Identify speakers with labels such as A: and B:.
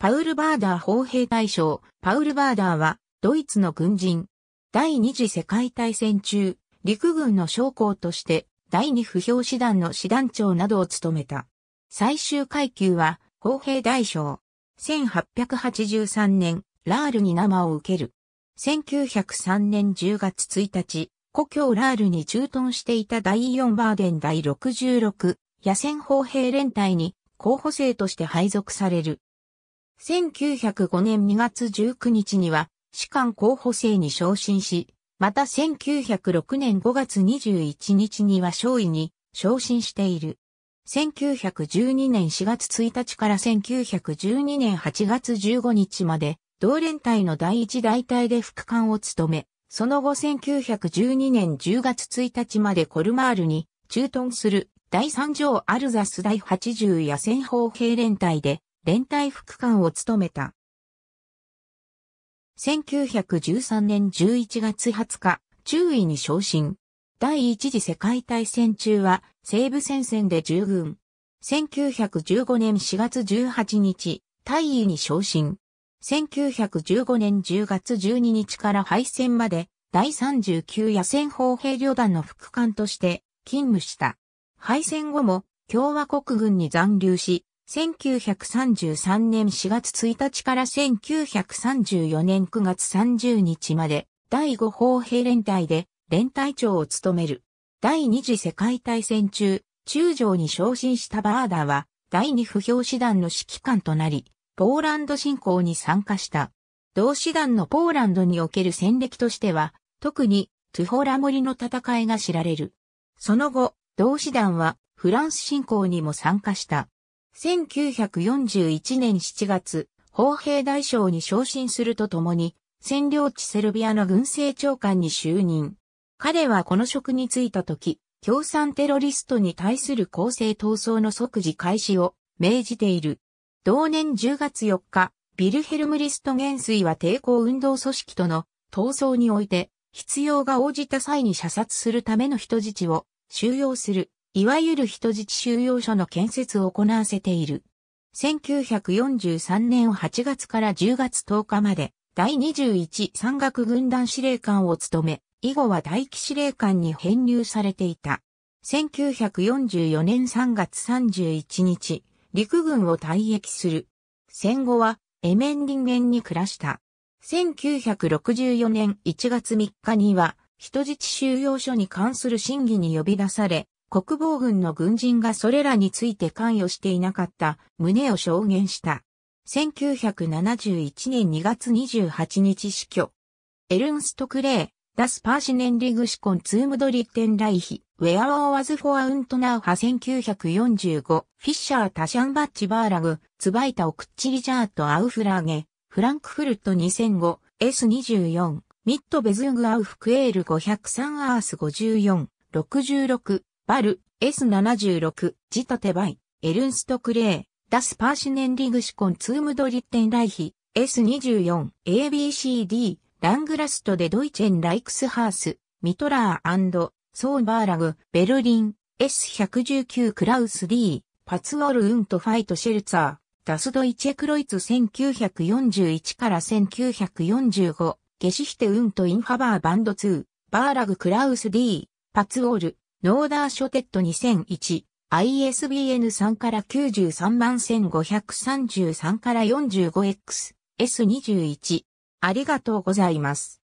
A: パウル・バーダー砲兵大将、パウル・バーダーは、ドイツの軍人。第二次世界大戦中、陸軍の将校として、第二不評師団の師団長などを務めた。最終階級は、砲兵大将。1883年、ラールに生を受ける。1903年10月1日、故郷ラールに駐屯していた第4バーデン第66野戦砲兵連隊に候補生として配属される。1905年2月19日には、士官候補生に昇進し、また1906年5月21日には少尉に昇進している。1912年4月1日から1912年8月15日まで、同連隊の第一大隊で副官を務め、その後1912年10月1日までコルマールに駐屯する第3条アルザス第80野戦砲兵連隊で連帯副官を務めた。1913年11月20日、中尉に昇進。第一次世界大戦中は西部戦線で従軍。1915年4月18日、大尉に昇進。1915年10月12日から敗戦まで第39野戦砲兵旅団の副官として勤務した。敗戦後も共和国軍に残留し、1933年4月1日から1934年9月30日まで第5砲兵連隊で連隊長を務める。第二次世界大戦中、中将に昇進したバーダーは第二不評師団の指揮官となり、ポーランド侵攻に参加した。同師団のポーランドにおける戦歴としては、特にトゥホラ森の戦いが知られる。その後、同師団はフランス侵攻にも参加した。1941年7月、砲兵大将に昇進するとともに、占領地セルビアの軍政長官に就任。彼はこの職に就いた時、共産テロリストに対する公正闘争の即時開始を命じている。同年10月4日、ビルヘルム・リスト元帥は抵抗運動組織との闘争において、必要が応じた際に射殺するための人質を収容するいわゆる人質収容所の建設を行わせている。1943年8月から10月10日まで、第21山岳軍団司令官を務め、以後は大気司令官に編入されていた。1944年3月31日、陸軍を退役する。戦後は、エメンリンゲンに暮らした。1964年1月3日には、人質収容所に関する審議に呼び出され、国防軍の軍人がそれらについて関与していなかった旨を証言した。1971年2月28日死去。エルンスト・クレー、ダス・パーシネンリグシコン・ツームドリッテン・ライヒ、ウェア・オー・ワズ・フォア・ウント・ナウハ1945、フィッシャー・タシャンバッチ・バーラグ、ツバイタ・オクッチ・リジャート・アウフラーゲ、フランクフルト2005、S24、ミッド・ベズング・アウフ・クエール503アース54、66、バル、S76、ジタテバイ、エルンストクレー、ダスパーシネンリグシコンツームドリッテンライヒ、S24、ABCD、ラングラストでドイチェン・ライクスハース、ミトラーソーバーラグ、ベルリン、S119 クラウス D、パツオルウントファイトシェルツァー、ダスドイチェクロイツ1941から1945、ゲシヒテウントインハバーバンド2、バーラグクラウス D、パツオル、ノーダーショテット2001、ISBN 3から9315333から 45X、S21。ありがとうございます。